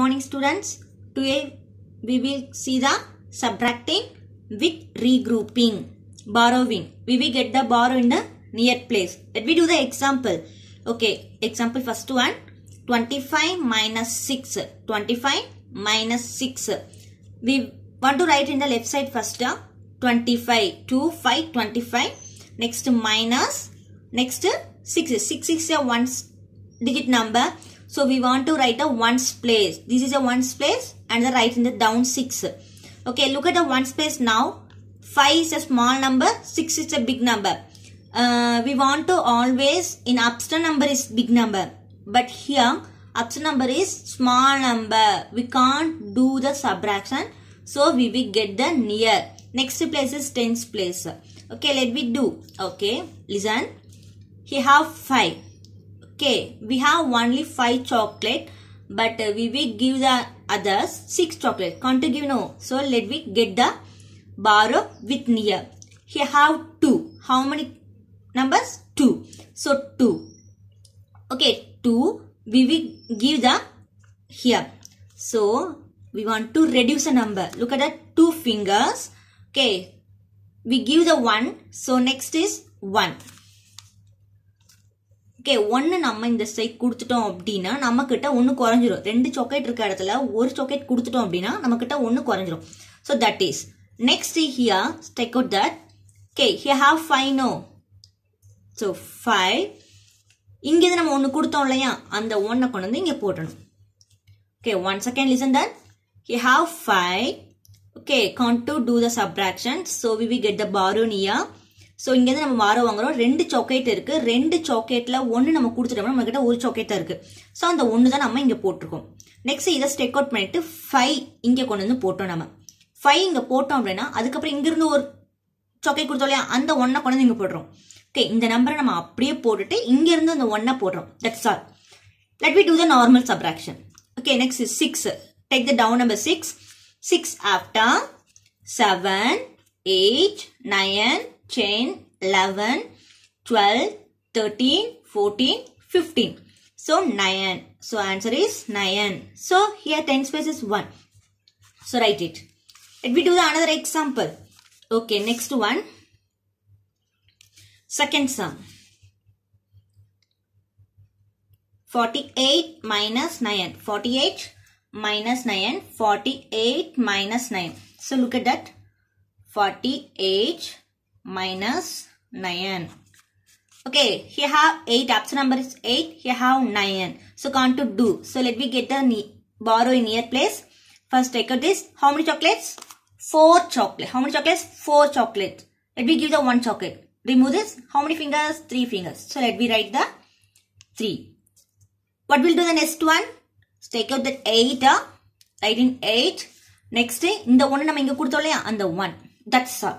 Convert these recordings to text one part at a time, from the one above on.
morning students, today we will see the subtracting with regrouping, borrowing. We will get the borrow in the near place. Let me do the example. Okay, example first one, 25 minus 6, 25 minus 6. We want to write in the left side first, term uh, 25, 2, 5, 25. Next minus, next 6, 6 is a one digit number. So we want to write a ones place. This is a ones place and the write in the down 6. Okay, look at the ones place now. 5 is a small number, 6 is a big number. Uh, we want to always in upstart number is big number. But here upstart number is small number. We can't do the subtraction. So we will get the near. Next place is tens place. Okay, let me do. Okay, listen. He have 5. Okay, we have only 5 chocolate but uh, we will give the others 6 chocolate. Can't give no. So let me get the bar of with near. Here have 2. How many numbers? 2. So 2. Okay, 2 we will give the here. So we want to reduce a number. Look at that 2 fingers. Okay, we give the 1. So next is 1. Okay ஒன்று நம்ம இந்த strike கொடுத்துட்டோம் அப்படின்னா நம்மக்கிட்ட ஒன்று குறைஞ்சிரும் ரெண்டு chocolate இருக்க இடத்துல ஒரு சாக்லேட் கொடுத்துட்டோம் அப்படின்னா நம்மக்கிட்ட ஒன்று குறைஞ்சிரும் so that is next here stack out that okay he have five no so five இங்கேருந்து நம்ம ஒன்று கொடுத்தோம் இல்லையா அந்த ஒன்னை கொண்டு வந்து இங்கே போட்டணும் okay one second listen that he have five okay can to do the subtraction so we we get the borrowing so இங்கேருந்து நம்ம மாற வாங்குறோம் ரெண்டு சாக்லேட் இருக்கு ரெண்டு சாக்லேட்ல ஒன்று நம்ம கொடுத்துட்டோம்னா நம்ம கிட்ட ஒரு சாக்லேட் இருக்கு ஸோ அந்த ஒன்று தான் நம்ம இங்கே போட்டிருக்கோம் நெக்ஸ்ட் இதை ஸ்டெக் அவுட் பண்ணிட்டு ஃபைவ் இங்கே கொண்டு வந்து போட்டோம் நம்ம ஃபைவ் இங்கே போட்டோம் அப்படின்னா அதுக்கப்புறம் இங்கிருந்து ஒரு சாக்லேட் கொடுத்தோம் இல்லையா அந்த ஒன்னை கொண்டு வந்து இங்கே போடுறோம் ஓகே இந்த நம்பரை நம்ம அப்படியே போட்டுட்டு இங்கேருந்து அந்த ஒன்னை போடுறோம் that's all let we do the normal subtraction okay next six take the down number six six after seven eight nine chain 11, 12, 13, 14, 15. So 9. So answer is 9. So here 10 space is 1. So write it. Let me do the another example. Okay, next one. Second sum. 48 minus 9. 48 minus 9. 48 minus 9. So look at that. 48 minus 9. Okay, here have 8, option number is 8, here have 9. So count to do. So let me get the borrow in here place. First take out this. How many chocolates? 4 chocolate. How many chocolates? 4 chocolate. Let me give the 1 chocolate. Remove this. How many fingers? 3 fingers. So let me write the 3. What will do the next one? take out the 8. Uh, in 8. Next, இந்த ஒன்று நம்ம இங்க கொடுத்தோம் இல்லையா அந்த one that's all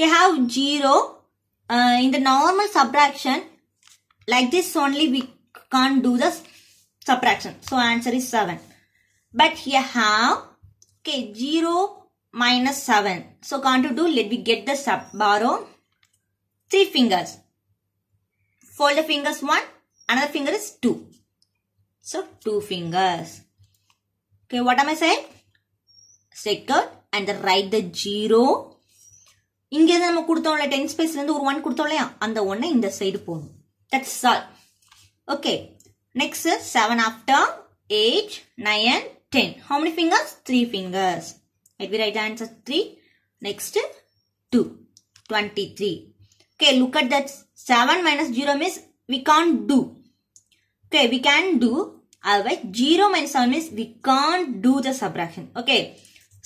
you have 0 uh, in the normal subtraction like this only we can't do the subtraction so answer is 7 but you have okay 0 minus 7 so can't do let me get the sub borrow three fingers fold the fingers one another finger is two so two fingers okay what am i saying Second and write the zero இங்கேருந்து நம்ம கொடுத்தோம்ல ten ஸ்பேஸ்லேருந்து ஒரு one கொடுத்தோம் இல்லையா அந்த ஒன்னை இந்த side போகணும் that's all okay next seven after eight nine 10 how many fingers 3 fingers let me write the answer 3 next 2 23 okay look at that 7 minus 0 means we can't do okay we can do otherwise 0 minus 7 means we can't do the subtraction okay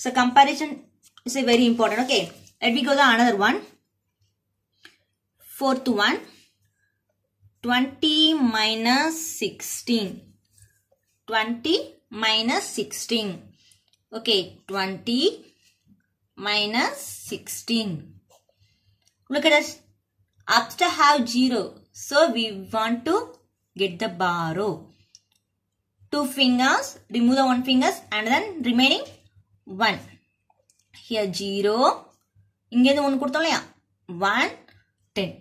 so comparison is a very important okay let me go to another one. Fourth one 20 minus 16 20 minus 16 okay 20 minus 16 look at us after have 0 so we want to get the borrow two fingers remove the one fingers and then remaining one here 0 இங்கேருந்து ஒன்று கொடுத்தோம் இல்லையா one ten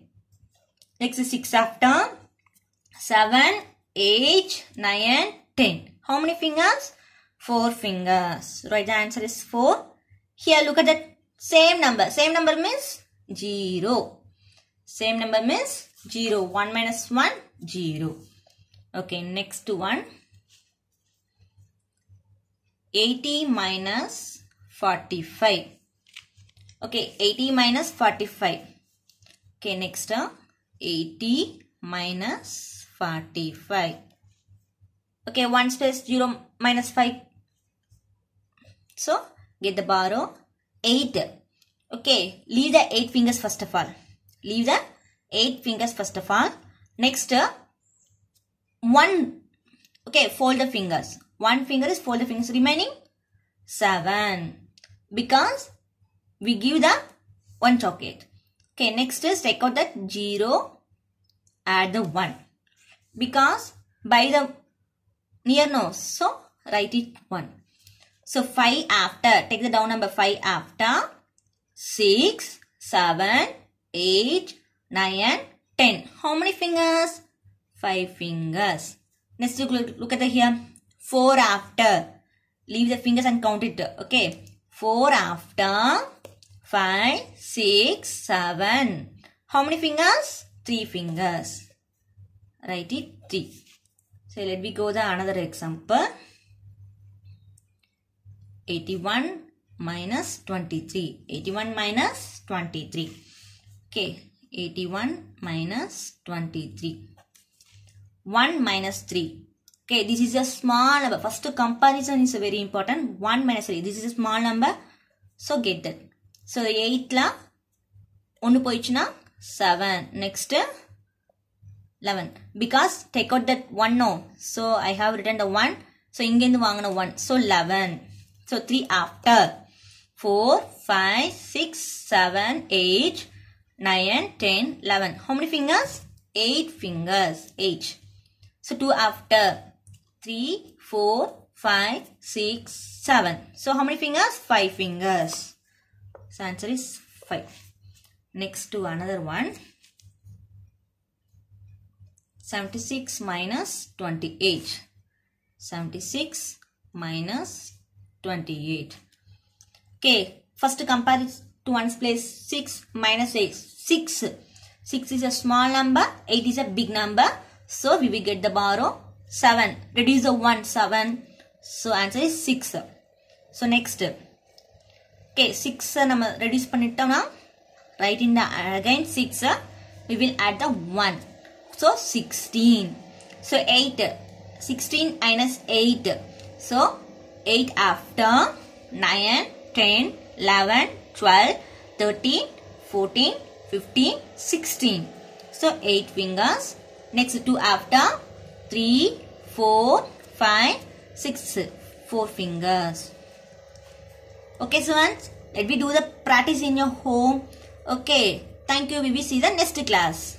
next six after seven eight nine ten how many fingers four fingers right the answer is four here look at the same number same number means zero same number means zero one minus one zero okay next one 80 minus 45 Okay, 80 minus 45. Okay, next term. Uh, 80 minus 45. Okay, 1 space 0 minus 5. So, get the borrow uh, 8. Okay, leave the 8 fingers first of all. Leave the 8 fingers first of all. Next, uh, 1. Okay, fold the fingers. 1 finger is fold the fingers remaining 7. Because we give the one chocolate. Okay, next is take out that 0, add the 1. Because by the near nose, so write it 1. So 5 after, take the down number 5 after, six, seven, eight, nine, ten. How many fingers? 5 fingers. Next look, look at the here. 4 after. Leave the fingers and count it. Okay. 4 after five, six, seven. How many fingers? Three fingers. Write it three. So let me go to another example. 81 minus 23. 81 minus 23. Okay. 81 minus 23. 1 minus 3. Okay, this is a small number. First comparison is very important. 1 minus 3. This is a small number. So get that. So, 8 la 1 poichna 7. Next 11. Because take out that 1 no. So, I have written the 1. So, inge indhu 1. So, 11. So, 3 after. four five six seven eight nine ten eleven. How many fingers? 8 fingers. 8. So, 2 after. three four five six seven. So, how many fingers? 5 fingers. So answer is 5. Next to another one. 76 minus 28. 76 minus 28. Okay, first compare it to ones place 6 minus 8. 6. 6 is a small number, 8 is a big number. So we will get the borrow 7. Reduce the 1, 7. So answer is 6. So next step okay 6 uh, reduce down. write in the uh, again 6 uh, we will add the 1 so 16 so 8 16 minus 8 so 8 after 9 10 11 12 13 14 15 16 so 8 fingers next to after 3 4 5 6 4 fingers Okay, students. Let me do the practice in your home. Okay. Thank you. We will see the next class.